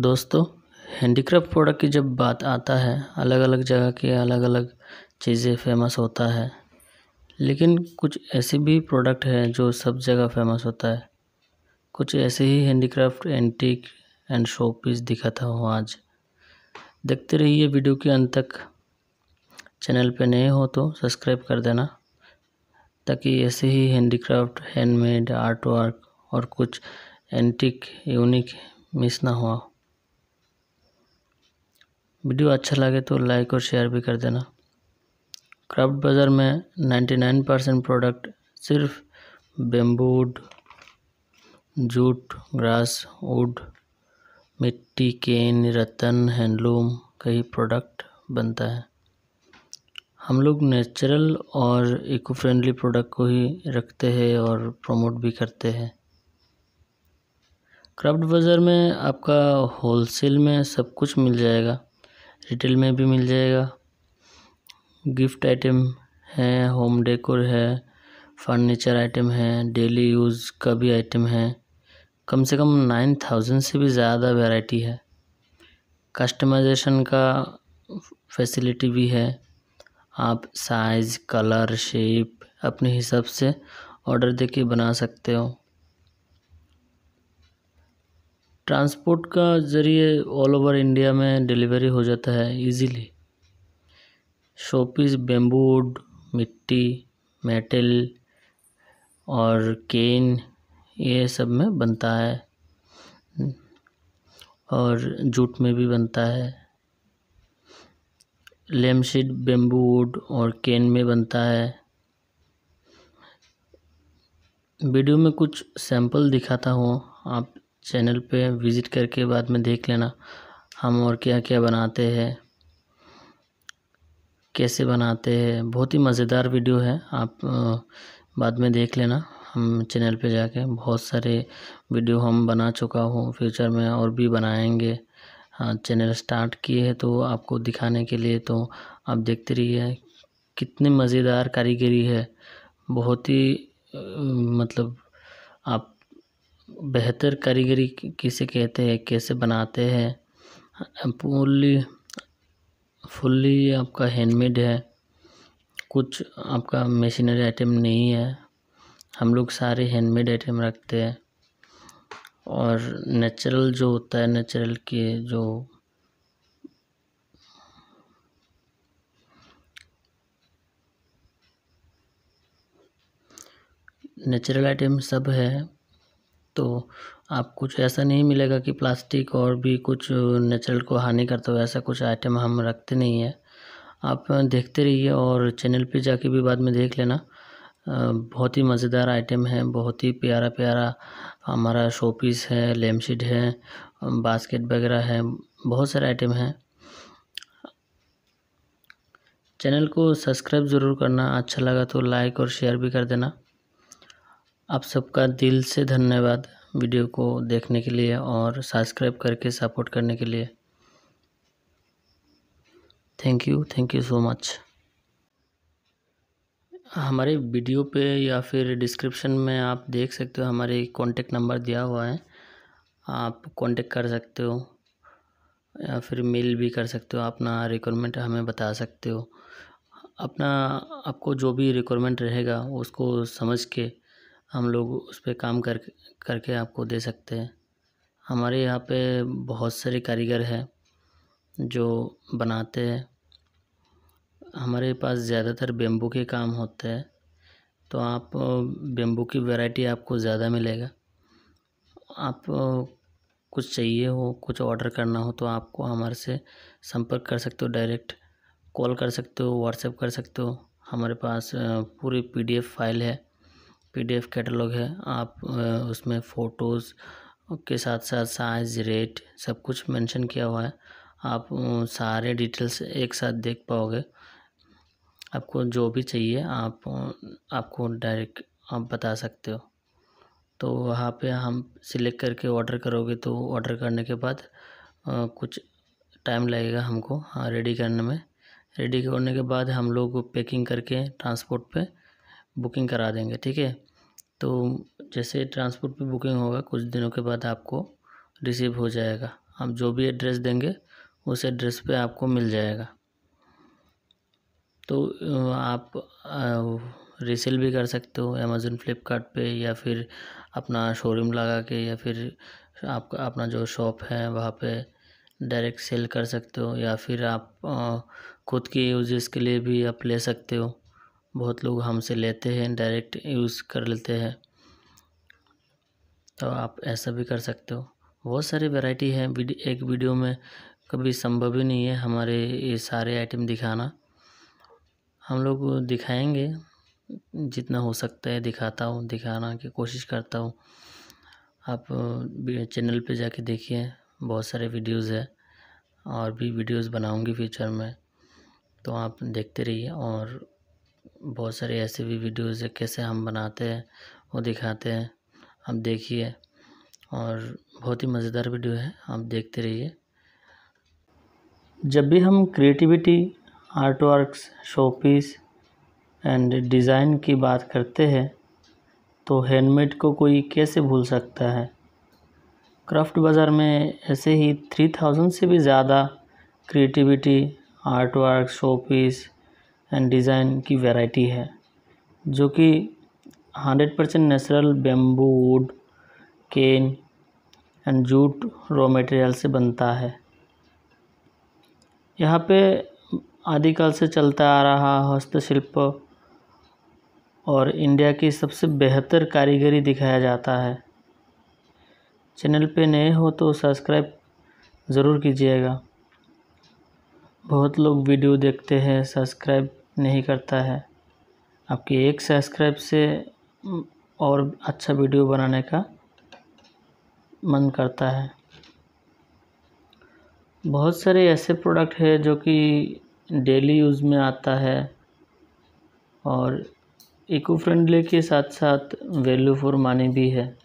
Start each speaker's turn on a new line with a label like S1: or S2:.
S1: दोस्तों handicraft product की जब बात आता है अलग अलग जगह की अलग अलग चीज़ें फेमस होता है लेकिन कुछ ऐसे भी प्रोडक्ट हैं जो सब जगह फेमस होता है कुछ ऐसे ही handicraft antique and showpiece दिखाता हूँ आज देखते रहिए वीडियो के अंत तक चैनल पे नए हो तो सब्सक्राइब कर देना ताकि ऐसे ही हैंडीक्राफ्ट हैंडमेड आर्ट वर्क और कुछ एंटीक यूनिक मिस ना हो वीडियो अच्छा लगे तो लाइक और शेयर भी कर देना क्राफ्ट बाज़ार में 99 परसेंट प्रोडक्ट सिर्फ बेम्बूड जूट ग्रास वुड मिट्टी केन रतन हैंडलूम कई प्रोडक्ट बनता है हम लोग नेचुरल और इको फ्रेंडली प्रोडक्ट को ही रखते हैं और प्रमोट भी करते हैं क्राफ्ट बाज़ार में आपका होलसेल में सब कुछ मिल जाएगा रिटेल में भी मिल जाएगा गिफ्ट आइटम है होम डेकोर है फर्नीचर आइटम है डेली यूज़ का भी आइटम है कम से कम नाइन थाउजेंड से भी ज़्यादा वैरायटी है कस्टमाइजेशन का फैसिलिटी भी है आप साइज़ कलर शेप अपने हिसाब से ऑर्डर देके बना सकते हो ट्रांसपोर्ट का ज़रिए ऑल ओवर इंडिया में डिलीवरी हो जाता है इजीली शोपीस बेम्बूड मिट्टी मेटल और केन ये सब में बनता है और जूट में भी बनता है लेमशीड बेम्बू वुड और केन में बनता है वीडियो में कुछ सैंपल दिखाता हूँ आप चैनल पे विज़िट करके बाद में देख लेना हम और क्या क्या बनाते हैं कैसे बनाते हैं बहुत ही मज़ेदार वीडियो है आप बाद में देख लेना हम चैनल पे जाके बहुत सारे वीडियो हम बना चुका हूँ फ्यूचर में और भी बनाएंगे हाँ चैनल स्टार्ट किए हैं तो आपको दिखाने के लिए तो आप देखते रहिए कितनी मज़ेदार कारीगरी है बहुत ही मतलब बेहतर कारीगरी किसे कहते हैं कैसे बनाते हैं पूरी फुल्ली आपका हैंडमेड है कुछ आपका मशीनरी आइटम नहीं है हम लोग सारे हैंडमेड आइटम रखते हैं और नेचुरल जो होता है नेचुरल के जो नेचुरल आइटम सब है तो आप कुछ ऐसा नहीं मिलेगा कि प्लास्टिक और भी कुछ नेचुरल को हानि करता हो ऐसा कुछ आइटम हम रखते नहीं हैं आप देखते रहिए और चैनल पे जाके भी बाद में देख लेना बहुत ही मज़ेदार आइटम है बहुत ही प्यारा प्यारा हमारा शोपीस है लेमशीड है बास्केट वगैरह है बहुत सारे आइटम हैं चैनल को सब्सक्राइब ज़रूर करना अच्छा लगा तो लाइक और शेयर भी कर देना आप सबका दिल से धन्यवाद वीडियो को देखने के लिए और सब्सक्राइब करके सपोर्ट करने के लिए thank you thank you so much हमारे वीडियो पे या फिर डिस्क्रिप्शन में आप देख सकते हो हमारे कॉन्टेक्ट नंबर दिया हुआ है आप कांटेक्ट कर सकते हो या फिर मेल भी कर सकते हो अपना रिक्वायरमेंट हमें बता सकते हो अपना आपको जो भी रिक्वायरमेंट रहेगा उसको समझ के हम लोग उस पर काम कर करके आपको दे सकते हैं हमारे यहाँ पे बहुत सारे कारीगर हैं जो बनाते हैं हमारे पास ज़्यादातर बेम्बू के काम होते हैं तो आप बेम्बू की वैरायटी आपको ज़्यादा मिलेगा आप कुछ चाहिए हो कुछ ऑर्डर करना हो तो आपको हमारे से संपर्क कर सकते हो डायरेक्ट कॉल कर सकते हो व्हाट्सएप कर सकते हो हमारे पास पूरी पीडीएफ फाइल है पीडीएफ कैटलॉग है आप उसमें फ़ोटोज़ के साथ साथ साइज़ रेट सब कुछ मेंशन किया हुआ है आप सारे डिटेल्स एक साथ देख पाओगे आपको जो भी चाहिए आप आपको डायरेक्ट आप बता सकते हो तो वहाँ पे हम सिलेक्ट करके ऑर्डर करोगे तो ऑर्डर करने के बाद कुछ टाइम लगेगा हमको रेडी हाँ, करने में रेडी करने के बाद हम लोग पैकिंग करके ट्रांसपोर्ट पे बुकिंग करा देंगे ठीक है तो जैसे ट्रांसपोर्ट पे बुकिंग होगा कुछ दिनों के बाद आपको रिसीव हो जाएगा आप जो भी एड्रेस देंगे उस एड्रेस पे आपको मिल जाएगा तो आप रिसेल भी कर सकते हो अमेज़ोन फ्लिपकार्ट पे या फिर अपना शोरूम लगा के या फिर आपका अपना जो शॉप है वहाँ पे डायरेक्ट सेल कर सकते हो या फिर आप खुद के यूजेस के लिए भी आप ले सकते हो बहुत लोग हमसे लेते हैं डायरेक्ट यूज़ कर लेते हैं तो आप ऐसा भी कर सकते हो बहुत सारी वैरायटी है एक वीडियो में कभी संभव ही नहीं है हमारे ये सारे आइटम दिखाना हम लोग दिखाएंगे जितना हो सकता है दिखाता हूँ दिखाना की कोशिश करता हूँ आप चैनल पे जाके देखिए बहुत सारे वीडियोस है और भी वीडियोस बनाऊंगी फ्यूचर में तो आप देखते रहिए और बहुत सारे ऐसे भी वीडियोज़ है कैसे हम बनाते हैं वो दिखाते हैं आप देखिए और बहुत ही मज़ेदार वीडियो है आप देखते रहिए जब भी हम creativity art show showpiece and design की बात करते हैं तो हैंडमेड को कोई कैसे भूल सकता है क्राफ्ट बाज़ार में ऐसे ही थ्री थाउजेंड से भी ज़्यादा creativity art work piece and design की वैरायटी है जो कि hundred percent natural bamboo wood cane and jute raw material से बनता है यहाँ पे आदिकाल से चलता आ रहा हस्तशिल्प और इंडिया की सबसे बेहतर कारीगरी दिखाया जाता है चैनल पे नए हो तो सब्सक्राइब ज़रूर कीजिएगा बहुत लोग वीडियो देखते हैं सब्सक्राइब नहीं करता है आपके एक सब्सक्राइब से और अच्छा वीडियो बनाने का मन करता है बहुत सारे ऐसे प्रोडक्ट है जो कि डेली यूज़ में आता है और इको फ्रेंडली के साथ साथ वैल्यू फॉर मनी भी है